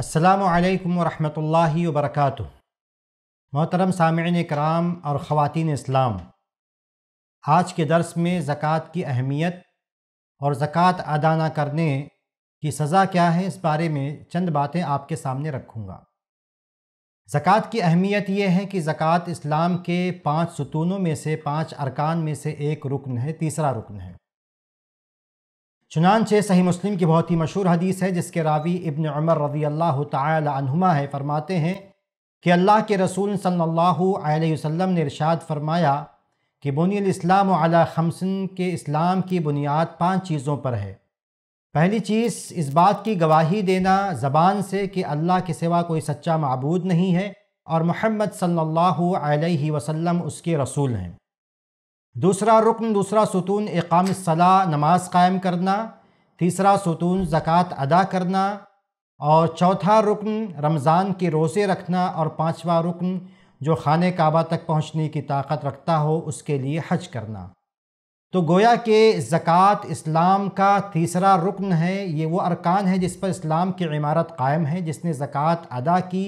असलकम वरहि वरक मोहतरम सामिन कराम और ख़वान इस्लाम आज के दर्स में ज़क़़त की अहमियत और ज़क़़त अदा ना करने की सज़ा क्या है इस बारे में चंद बातें आपके सामने रखूँगा ज़क़़त की अहमियत ये है कि ज़क़़त इस्लाम के पाँच सतूनों में से पाँच अरकान में से एक रुकन है तीसरा रुकन है चुनानचे सही मुस्लिम की बहुत ही मशहूर हदीस है जिसके रावी इब्न उमर रजी अल्लाह तुमा है फरमाते हैं कि अल्लाह के रसूल सल्लल्लाहु अलैहि वसल्लम ने इरशाद फरमाया कि बुनियल इस्लाम अला खमसन के इस्लाम की बुनियाद पांच चीज़ों पर है पहली चीज़ इस बात की गवाही देना ज़बान से कि अल्लाह के सिवा कोई सच्चा मबूद नहीं है और महम्मद सल्ला वसलम उसके रसूल हैं दूसरा रुकन दूसरा सतून एकाम सलाह नमाज कायम करना तीसरा सतून ज़क़़त अदा करना और चौथा रुकन रमज़ान के रोज़े रखना और पाँचवा रुकन जो खान काबा तक पहुँचने की ताकत रखता हो उसके लिए हज करना तो गोया के ज़क़़त इस्लाम का तीसरा रुकन है ये वो अरकान है जिस पर इस्लाम की इमारत कायम है जिसने ज़क़़त अदा की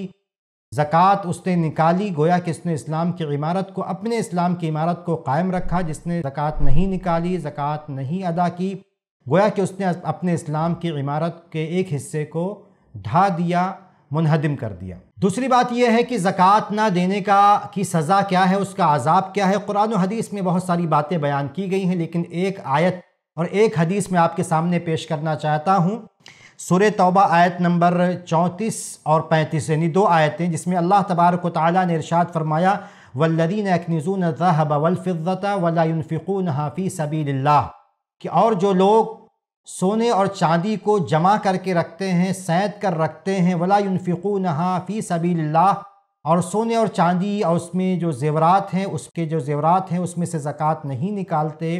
ज़क़़त उसने निकाली गोया कि उसने इस्लाम की इमारत को अपने इस्लाम की इमारत को कायम रखा जिसने ज़क़़त नहीं निकाली ज़क़़त नहीं अदा की गोया कि उसने अपने इस्लाम की इमारत के एक हिस्से को ढा दिया मुनहदम कर दिया दूसरी बात यह है कि ज़क़़त ना देने का की सज़ा क्या है उसका आज़ाब क्या है कुरान हदीस में बहुत सारी बातें बयान की गई हैं लेकिन एक आयत और एक हदीस में आपके सामने पेश करना चाहता हूँ सुर तौबा आयत नंबर चौंतीस और पैंतीस यानी दो आयतें जिसमें अल्लाह तबारक ताली ने इरशाद फरमाया वल्लिन अकनज़ून ज़हब वलफ़त वलाफ़िकून हाफ़ी सबील कि और जो लोग सोने और चांदी को जमा करके रखते हैं सैद कर रखते हैं वला युनफ़िकून हाफ़ी सबील और सोने और चांदी और उसमें जो जेवरात हैं उसके जो जेवरात हैं उसमें से ज़क़़त नहीं निकालते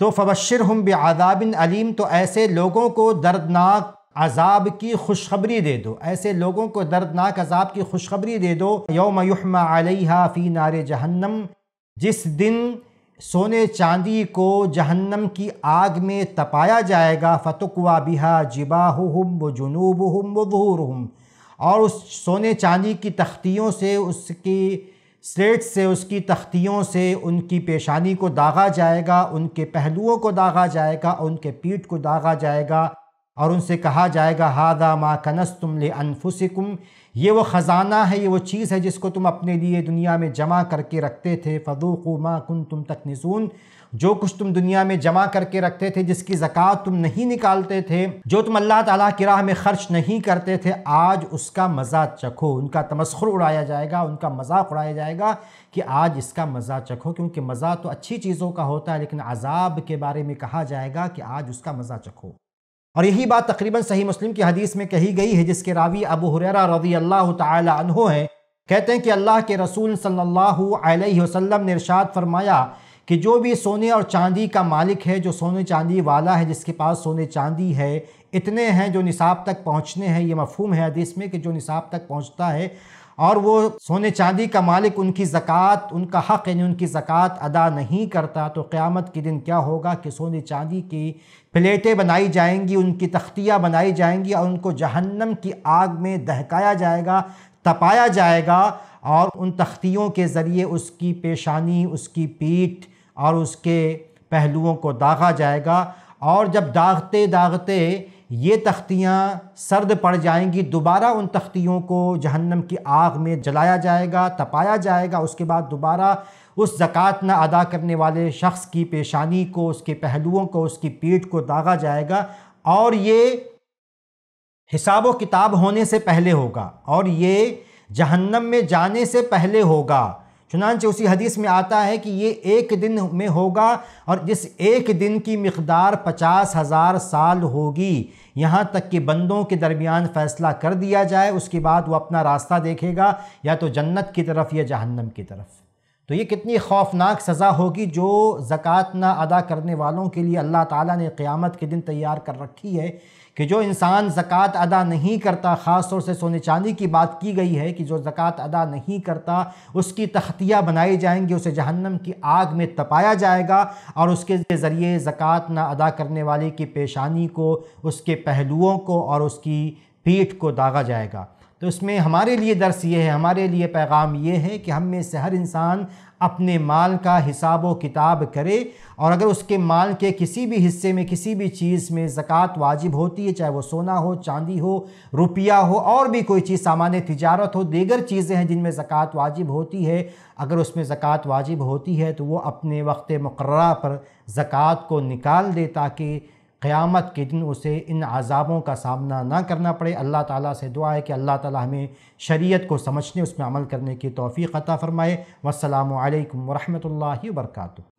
तो फ़बशर हम बेआदाबिन अलीम तो ऐसे लोगों को दर्दनाक अजाब की खुशखबरी दे दो ऐसे लोगों को दर्दनाक अजाब की खुशखबरी दे दो योम युहमा फ़ी नार जहन्नम जिस दिन सोने चांदी को जहन्नम की आग में तपाया जाएगा फ़तुकवा बिहा जिबाह हम व जुनूब हम व और उस सोने चांदी की तख्तियों से उसकी स्लेट से उसकी तख्तियों से उनकी पेशानी को दागा जाएगा उनके पहलुओं को दागा जाएगा उनके पीठ को दागा जाएगा और उनसे कहा जाएगा हादा मा कनस तुम ले अनफुसिकुम ये वो ख़ज़ाना है ये वो चीज़ है जिसको तुम अपने लिए दुनिया में जमा करके रखते थे फ़दूक़ु मा कुन तुम तकनिसून जो कुछ तुम दुनिया में जमा करके रखते थे जिसकी ज़क़़त तुम नहीं निकालते थे जो तुम अल्लाह ताला की राह में ख़र्च नहीं करते थे आज उसका मज़ा चखो उनका तमस्खुर उड़ाया जाएगा उनका मजाक उड़ाया जाएगा कि आज इसका मज़ा चखो क्योंकि मज़ा तो अच्छी चीज़ों का होता है लेकिन अजाब के बारे में कहा जाएगा कि आज उसका मज़ा चखो और यही बात तकरीबन सही मुस्लिम की हदीस में कही गई है जिसके रावी अबू हुररा रजी अल्लाह तहो हैं कहते हैं कि अल्लाह के रसूल सल्लल्लाहु अलैहि वसल्लम ने इरशाद फरमाया कि जो भी सोने और चांदी का मालिक है जो सोने चांदी वाला है जिसके पास सोने चांदी है इतने हैं जो निसाब तक पहुँचने हैं ये मफहूम है हदीस में कि जो निसाब तक पहुँचता है और वो सोने चांदी का मालिक उनकी ज़क़़त उनका हक़ यानी उनकी ज़क़़त अदा नहीं करता तो क़्यामत के दिन क्या होगा कि सोने चांदी की प्लेटें बनाई जाएंगी उनकी तख्तियाँ बनाई जाएंगी और उनको जहन्नम की आग में दहकाया जाएगा तपाया जाएगा और उन तख्तियों के ज़रिए उसकी पेशानी उसकी पीठ और उसके पहलुओं को दागा जाएगा और जब दागते दागते ये तख्तियाँ सर्द पड़ जाएंगी दोबारा उन तख्तियों को जहन्नम की आग में जलाया जाएगा तपाया जाएगा उसके बाद दोबारा उस ज़क़़त न अदा करने वाले शख्स की पेशानी को उसके पहलुओं को उसकी पीठ को दागा जाएगा और ये हिसाब किताब होने से पहले होगा और ये जहन्नम में जाने से पहले होगा चुनानचे उसी हदीस में आता है कि ये एक दिन में होगा और जिस एक दिन की मकदार पचास हज़ार साल होगी यहाँ तक कि बंदों के दरमियान फ़ैसला कर दिया जाए उसके बाद वो अपना रास्ता देखेगा या तो जन्नत की तरफ या जहन्नम की तरफ तो ये कितनी खौफनाक सज़ा होगी जो ज़क़़त ना अदा करने वालों के लिए अल्लाह ताला ने क़्यामत के दिन तैयार कर रखी है कि जो इंसान ज़क़़त अदा नहीं करता ख़ास तौर से सोने चांदी की बात की गई है कि जो ज़क़़त अदा नहीं करता उसकी तख्तियाँ बनाई जाएंगी उसे जहन्नम की आग में तपाया जाएगा और उसके ज़रिए ज़क़़त ना अदा करने वाले की पेशानी को उसके पहलुओं को और उसकी पीठ को दागा जाएगा तो इसमें हमारे लिए दर्स ये है हमारे लिए पैगाम ये है कि हम में से हर इंसान अपने माल का हिसाब व किताब करे और अगर उसके माल के किसी भी हिस्से में किसी भी चीज़ में ज़क़़त वाजिब होती है चाहे वो सोना हो चांदी हो रुपया हो और भी कोई चीज़ सामान्य तिजारत हो दीगर चीज़ें हैं जिनमें ज़क़़त वाजिब होती है अगर उसमें ज़क़़त वाजिब होती है तो वो अपने वक्त मकर्रा पर ज़क़़त को निकाल दे ताकि क़यामत के दिन उसे इन आज़ाबों का सामना ना करना पड़े अल्लाह ताला से दुआ है कि अल्लाह ताला हमें शरीयत को समझने उसमें अमल करने की तोफ़ी अता फ़रमाए वालकम वरहमल वर्का